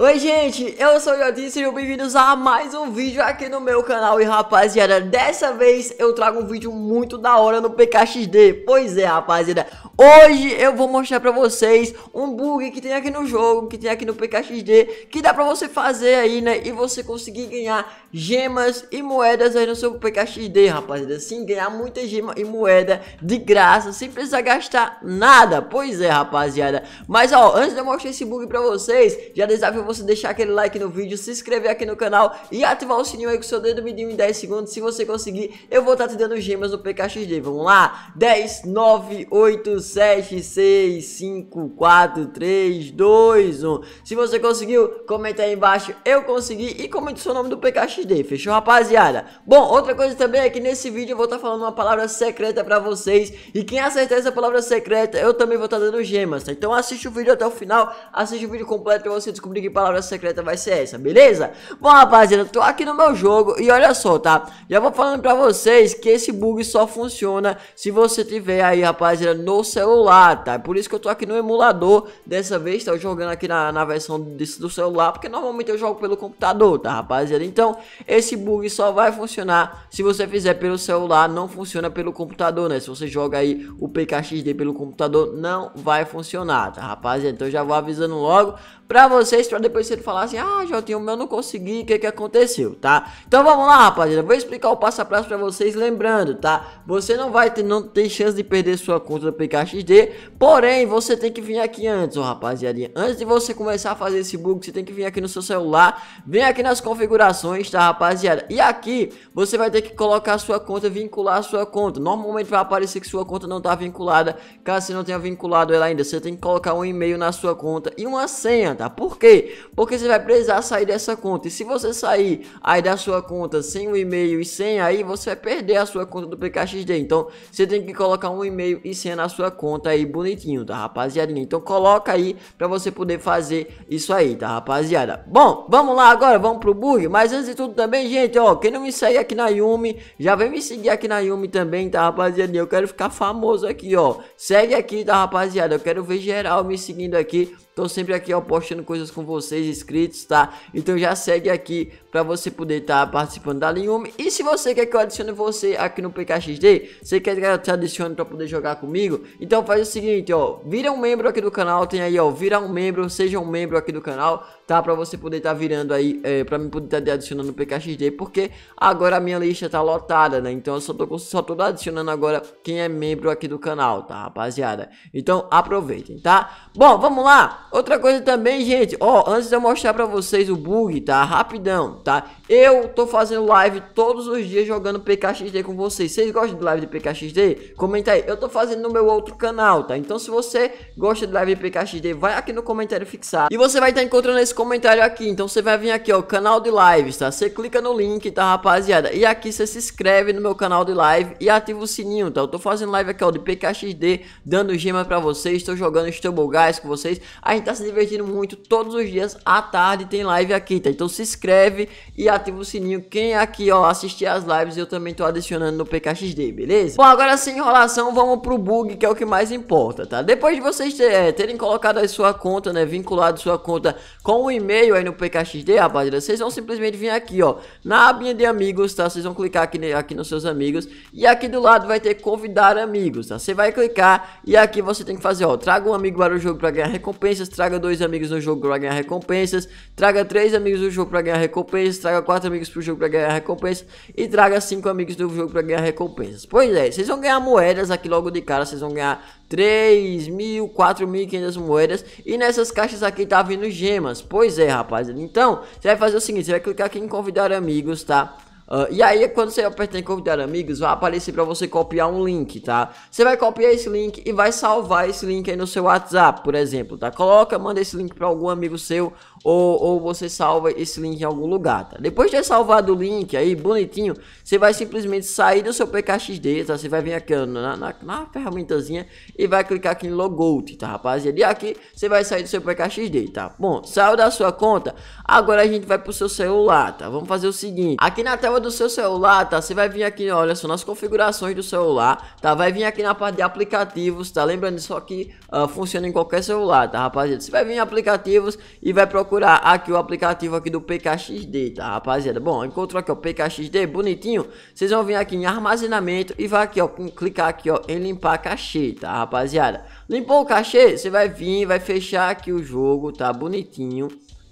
Oi gente, eu sou o Jotinho e sejam bem-vindos a mais um vídeo aqui no meu canal E rapaziada, dessa vez eu trago um vídeo muito da hora no PKXD Pois é rapaziada, hoje eu vou mostrar pra vocês um bug que tem aqui no jogo, que tem aqui no PKXD Que dá pra você fazer aí, né, e você conseguir ganhar gemas e moedas aí no seu PKXD rapaziada Sim, ganhar muita gema e moeda de graça, sem precisar gastar nada Pois é rapaziada, mas ó, antes de eu mostrar esse bug pra vocês, já desafio você deixar aquele like no vídeo, se inscrever aqui no canal e ativar o sininho aí com seu dedo midinho em 10 segundos. Se você conseguir, eu vou estar tá te dando gemas no PKXD. Vamos lá? 10, 9, 8, 7, 6, 5, 4, 3, 2, 1. Se você conseguiu, comenta aí embaixo, eu consegui e comente o seu nome do PKXD, fechou rapaziada? Bom, outra coisa também é que nesse vídeo eu vou estar tá falando uma palavra secreta pra vocês e quem acertar essa palavra secreta, eu também vou estar tá dando gemas, tá? Então assiste o vídeo até o final, assiste o vídeo completo pra você descobrir que palavra secreta vai ser essa, beleza? Bom, rapaziada, tô aqui no meu jogo e olha só, tá? Já vou falando pra vocês que esse bug só funciona se você tiver aí, rapaziada, no celular, tá? Por isso que eu tô aqui no emulador, dessa vez, tá? Eu jogando aqui na, na versão desse, do celular, porque normalmente eu jogo pelo computador, tá, rapaziada? Então, esse bug só vai funcionar se você fizer pelo celular, não funciona pelo computador, né? Se você joga aí o PKXD pelo computador, não vai funcionar, tá, rapaziada? Então, já vou avisando logo pra vocês, pra depois ele falar assim, ah, Jotinho, o meu não consegui, o que que aconteceu, tá? Então vamos lá, rapaziada, vou explicar o passo a passo pra vocês, lembrando, tá? Você não vai ter, não tem chance de perder sua conta do PKXD, porém, você tem que vir aqui antes, ó, rapaziadinha. Antes de você começar a fazer esse bug, você tem que vir aqui no seu celular, vem aqui nas configurações, tá, rapaziada? E aqui, você vai ter que colocar sua conta, vincular sua conta. Normalmente vai aparecer que sua conta não tá vinculada, caso você não tenha vinculado ela ainda, você tem que colocar um e-mail na sua conta e uma senha, tá? Por quê? Porque você vai precisar sair dessa conta. E se você sair aí da sua conta sem o um e-mail e sem aí, você vai perder a sua conta do PKXD. Então, você tem que colocar um e-mail e senha na sua conta aí bonitinho, tá, rapaziadinha? Então, coloca aí para você poder fazer isso aí, tá, rapaziada? Bom, vamos lá agora, vamos pro bug. Mas antes de tudo também, gente, ó, quem não me segue aqui na Yumi, já vem me seguir aqui na Yumi também, tá, rapaziadinha? Eu quero ficar famoso aqui, ó. Segue aqui, tá, rapaziada? Eu quero ver geral me seguindo aqui Estou sempre aqui ó, postando coisas com vocês inscritos, tá? Então já segue aqui para você poder estar tá participando da Linhume. E se você quer que eu adicione você aqui no PKXD, você quer que eu te adicione para poder jogar comigo? Então faz o seguinte, ó, vira um membro aqui do canal, tem aí, ó, vira um membro, seja um membro aqui do canal, tá? Para você poder estar tá virando aí, é, para mim poder estar tá adicionando no PKXD, porque agora a minha lista tá lotada, né? Então eu só tô, só tô adicionando agora quem é membro aqui do canal, tá, rapaziada? Então aproveitem, tá? Bom, vamos lá! Outra coisa também, gente, ó, antes de eu mostrar pra vocês o bug, tá? Rapidão, tá? Eu tô fazendo live todos os dias jogando PKXD com vocês. Vocês gostam de live de PKXD? Comenta aí. Eu tô fazendo no meu outro canal, tá? Então se você gosta de live de PKXD, vai aqui no comentário fixado. E você vai estar tá encontrando esse comentário aqui. Então você vai vir aqui, ó, canal de lives, tá? Você clica no link, tá, rapaziada? E aqui você se inscreve no meu canal de live e ativa o sininho, tá? Eu tô fazendo live aqui, ó, de PKXD, dando gema pra vocês. Tô jogando Stumble Guys com vocês. A gente tá se divertindo muito todos os dias à tarde tem live aqui, tá? Então se inscreve e ativa o sininho. Quem é aqui, ó, assistir as lives, eu também tô adicionando no PKXD, beleza? Bom, agora sem enrolação, vamos pro bug, que é o que mais importa, tá? Depois de vocês é, terem colocado a sua conta, né, vinculado sua conta com o um e-mail aí no PKXD, rapaziada, vocês vão simplesmente vir aqui, ó, na abinha de amigos, tá? Vocês vão clicar aqui, né, aqui nos seus amigos e aqui do lado vai ter convidar amigos, tá? Você vai clicar e aqui você tem que fazer, ó, traga um amigo para o jogo para ganhar recompensa recompensas, traga dois amigos no jogo para ganhar recompensas, traga três amigos do jogo para ganhar recompensas, traga quatro amigos pro jogo para ganhar recompensas e traga cinco amigos do jogo para ganhar recompensas. Pois é, vocês vão ganhar moedas aqui logo de cara, vocês vão ganhar 3 mil, 4.500 moedas e nessas caixas aqui tá vindo gemas. Pois é, rapaziada. Então, você vai fazer o seguinte, você vai clicar aqui em convidar amigos, tá? Uh, e aí, quando você apertar em convidar amigos, vai aparecer para você copiar um link, tá? Você vai copiar esse link e vai salvar esse link aí no seu WhatsApp, por exemplo, tá? Coloca, manda esse link para algum amigo seu ou, ou você salva esse link em algum lugar, tá? Depois de ter salvado o link aí, bonitinho, você vai simplesmente sair do seu PKXD, tá? Você vai vir aqui na, na, na ferramentazinha e vai clicar aqui em Logout, tá, rapaziada? E aqui você vai sair do seu PKXD, tá? Bom, saiu da sua conta, agora a gente vai pro seu celular, tá? Vamos fazer o seguinte, aqui na tela do seu celular, tá? Você vai vir aqui, olha só, nas configurações do celular, tá? Vai vir aqui na parte de aplicativos, tá? Lembrando só que uh, ah, funciona em qualquer celular, tá, rapaziada? Você vai vir em aplicativos e vai procurar aqui o aplicativo aqui do PKXD, tá, rapaziada? Bom, encontrou aqui o PKXD, bonitinho. Vocês vão vir aqui em armazenamento e vai aqui, ó, clicar aqui, ó, em limpar cachê, tá, rapaziada? Limpou o cachê, você vai vir, vai fechar aqui o jogo, tá? Bonitinho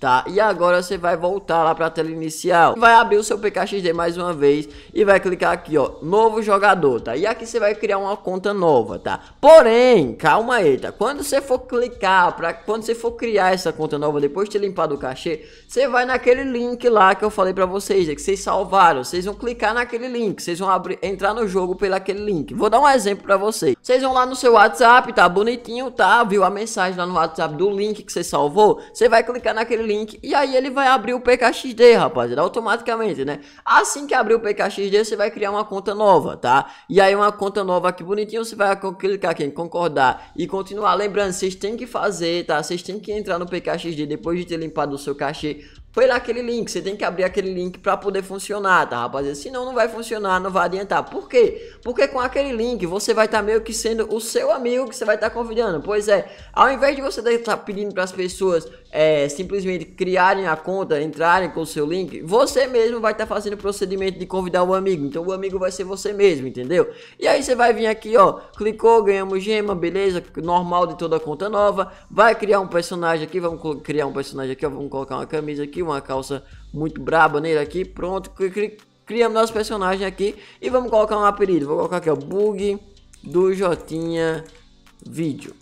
tá? E agora você vai voltar lá para a tela inicial, vai abrir o seu PKXD mais uma vez e vai clicar aqui, ó, novo jogador, tá? E aqui você vai criar uma conta nova, tá? Porém, calma aí, tá? Quando você for clicar para quando você for criar essa conta nova depois de ter limpado o cachê, você vai naquele link lá que eu falei para vocês, é que vocês salvaram, vocês vão clicar naquele link, vocês vão abrir, entrar no jogo pelo aquele link. Vou dar um exemplo para vocês. Vocês vão lá no seu WhatsApp, tá bonitinho, tá? Viu a mensagem lá no WhatsApp do link que você salvou? Você vai clicar naquele link link e aí ele vai abrir o PKXD, rapaziada, automaticamente, né? Assim que abrir o PKXD, você vai criar uma conta nova, tá? E aí uma conta nova aqui bonitinho, você vai clicar aqui em concordar e continuar. Lembrando, vocês têm que fazer, tá? Vocês têm que entrar no PKXD depois de ter limpado o seu cachê foi lá aquele link, você tem que abrir aquele link para poder funcionar, tá, rapaziada? Senão não vai funcionar, não vai adiantar. Por quê? Porque com aquele link você vai estar tá meio que sendo o seu amigo que você vai estar tá convidando. Pois é, ao invés de você estar tá pedindo para as pessoas é, simplesmente criarem a conta, entrarem com o seu link, você mesmo vai estar tá fazendo o procedimento de convidar o um amigo. Então o amigo vai ser você mesmo, entendeu? E aí você vai vir aqui, ó, clicou, ganhamos gema, beleza, normal de toda conta nova. Vai criar um personagem aqui, vamos criar um personagem aqui, ó, vamos colocar uma camisa aqui, uma calça muito braba nele aqui. Pronto, cri criamos nosso personagem aqui e vamos colocar um apelido. Vou colocar aqui, o bug do Jotinha Vídeo.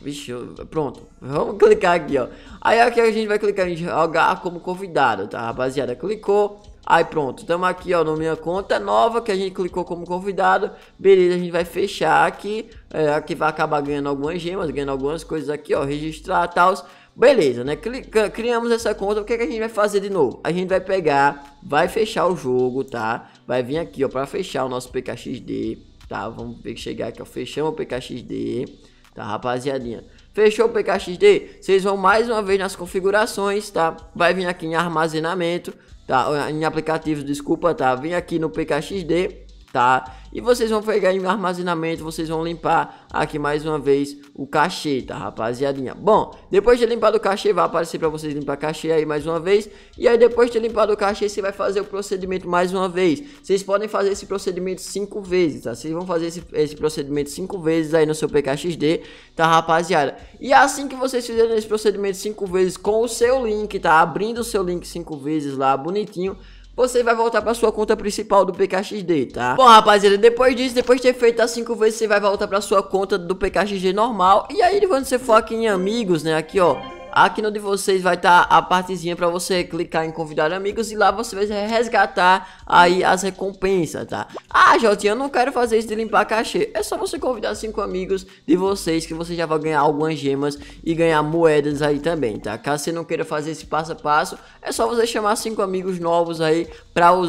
Vixe, pronto. Vamos clicar aqui, ó. Aí aqui a gente vai clicar em jogar como convidado, tá, rapaziada? Clicou. Aí pronto, estamos aqui, ó, na minha conta nova que a gente clicou como convidado. Beleza, a gente vai fechar aqui. É, aqui vai acabar ganhando algumas gemas, ganhando algumas coisas aqui, ó. Registrar e tal. Beleza, né? Criamos essa conta. O que, é que a gente vai fazer de novo? A gente vai pegar, vai fechar o jogo, tá? Vai vir aqui, ó, para fechar o nosso PKXD, tá? Vamos chegar aqui, ó, fechamos o PKXD, tá, rapaziadinha? Fechou o PKXD? Vocês vão mais uma vez nas configurações, tá? Vai vir aqui em armazenamento, tá? Em aplicativos, desculpa, tá? Vem aqui no PKXD, tá? E vocês vão pegar em armazenamento, vocês vão limpar aqui mais uma vez o cachê, tá, rapaziadinha? Bom, depois de limpar o cachê, vai aparecer para vocês limpar cachê aí mais uma vez. E aí depois de limpar o cachê, você vai fazer o procedimento mais uma vez. Vocês podem fazer esse procedimento cinco vezes, tá? Vocês vão fazer esse, esse procedimento cinco vezes aí no seu PKXD, tá, rapaziada? E assim que vocês fizerem esse procedimento cinco vezes com o seu link, tá? Abrindo o seu link cinco vezes lá, bonitinho você vai voltar pra sua conta principal do PKXD, tá? Bom, rapaziada, depois disso, depois de ter feito as 5 vezes, você vai voltar pra sua conta do PKXD normal. E aí, quando você for aqui em amigos, né, aqui, ó, aqui no de vocês vai estar tá a partezinha para você clicar em convidar amigos e lá você vai resgatar aí as recompensas, tá? Ah, Jotinha, eu não quero fazer isso de limpar cachê. É só você convidar cinco amigos de vocês que você já vai ganhar algumas gemas e ganhar moedas aí também, tá? Caso você não queira fazer esse passo a passo, é só você chamar cinco amigos novos aí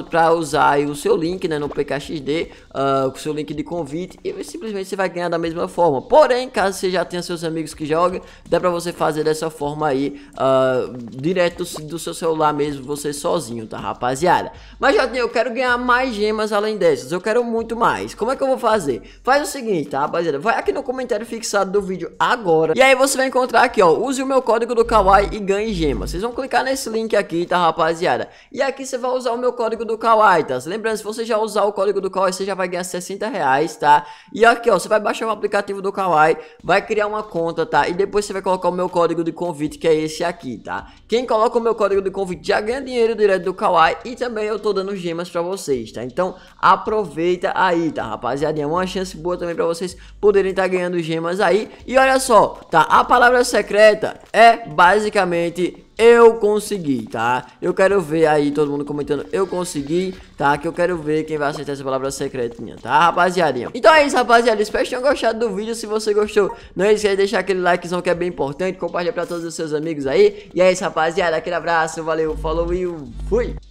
para usar o seu link né, no PKXD, uh, ah, o seu link de convite, e simplesmente você vai ganhar da mesma forma. Porém, caso você já tenha seus amigos que jogam, dá para você fazer dessa forma aí, uh, direto do seu celular mesmo, você sozinho, tá rapaziada? Mas já tem, eu quero ganhar mais gemas além dessas, eu quero muito mais. Como é que eu vou fazer? Faz o seguinte, tá rapaziada? Vai aqui no comentário fixado do vídeo agora, e aí você vai encontrar aqui, ó, use o meu código do Kawaii e ganhe gemas. Vocês vão clicar nesse link aqui, tá rapaziada? E aqui você vai usar o meu código do Kawaii, tá? Lembrando, se você já usar o código do Kawaii, você já vai ganhar 60 reais, tá? E aqui, ó, você vai baixar o aplicativo do Kawaii, vai criar uma conta, tá? E depois você vai colocar o meu código de convite, que é esse aqui, tá? Quem coloca o meu código de convite já ganha dinheiro direto do Kawaii e também eu tô dando gemas pra vocês, tá? Então, aproveita aí, tá, rapaziadinha? Uma chance boa também pra vocês poderem estar tá ganhando gemas aí. E olha só, tá? A palavra secreta é basicamente eu consegui, tá? Eu quero ver aí todo mundo comentando eu consegui, tá? Que eu quero ver quem vai acertar essa palavra secretinha, tá, rapaziadinha? Então é isso, rapaziada. Espero que tenham gostado do vídeo. Se você gostou, não esqueça de deixar aquele likezão que é bem importante. Compartilha pra todos os seus amigos aí. E é isso, rapaziada. Aquele abraço, valeu, falou e fui!